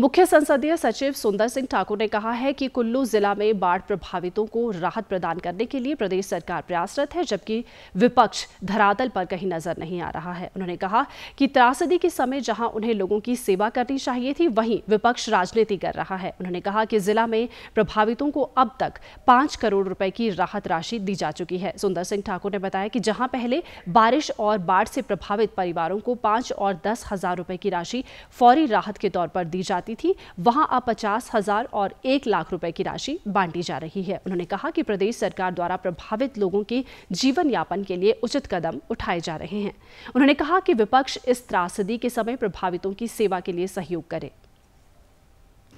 मुख्य संसदीय सचिव सुंदर सिंह ठाकुर ने कहा है कि कुल्लू जिला में बाढ़ प्रभावितों को राहत प्रदान करने के लिए प्रदेश सरकार प्रयासरत है जबकि विपक्ष धरातल पर कहीं नजर नहीं आ रहा है उन्होंने कहा कि त्रासदी के समय जहां उन्हें लोगों की सेवा करनी चाहिए थी वहीं विपक्ष राजनीति कर रहा है उन्होंने कहा कि जिला में प्रभावितों को अब तक पांच करोड़ रुपए की राहत राशि दी जा चुकी है सुंदर सिंह ठाकुर ने बताया कि जहां पहले बारिश और बाढ़ से प्रभावित परिवारों को पांच और दस हजार रुपए की राशि फौरी राहत के तौर पर दी जाती जाती थी वहां अब पचास हजार और एक लाख रुपए की राशि बांटी जा रही है उन्होंने कहा कि प्रदेश सरकार द्वारा प्रभावित लोगों के जीवन यापन के लिए उचित कदम उठाए जा रहे हैं उन्होंने कहा कि विपक्ष इस त्रासदी के समय प्रभावितों की सेवा के लिए सहयोग करे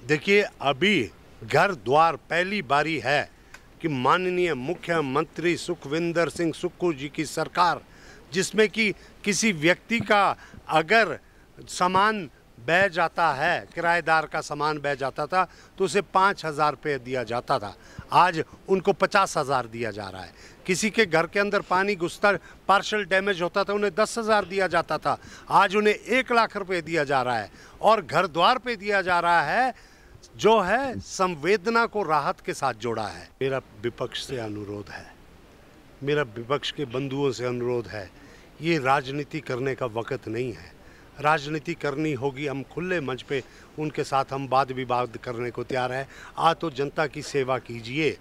देखिए अभी घर द्वार पहली बारी है कि माननीय मुख्यमंत्री सुखविंदर सिंह सुक्खू जी की सरकार जिसमें कि किसी व्यक्ति का अगर सामान बह जाता है किराएदार का सामान बह जाता था तो उसे पाँच हज़ार रुपये दिया जाता था आज उनको पचास हज़ार दिया जा रहा है किसी के घर के अंदर पानी घुसता पार्शल डैमेज होता था उन्हें दस हज़ार दिया जाता था आज उन्हें एक लाख रुपये दिया जा रहा है और घर द्वार पे दिया जा रहा है जो है संवेदना को राहत के साथ जोड़ा है मेरा विपक्ष से अनुरोध है मेरा विपक्ष के बंधुओं से अनुरोध है ये राजनीति करने का वक़्त नहीं है राजनीति करनी होगी हम खुले मंच पे उनके साथ हम वाद विवाद करने को तैयार है आ तो जनता की सेवा कीजिए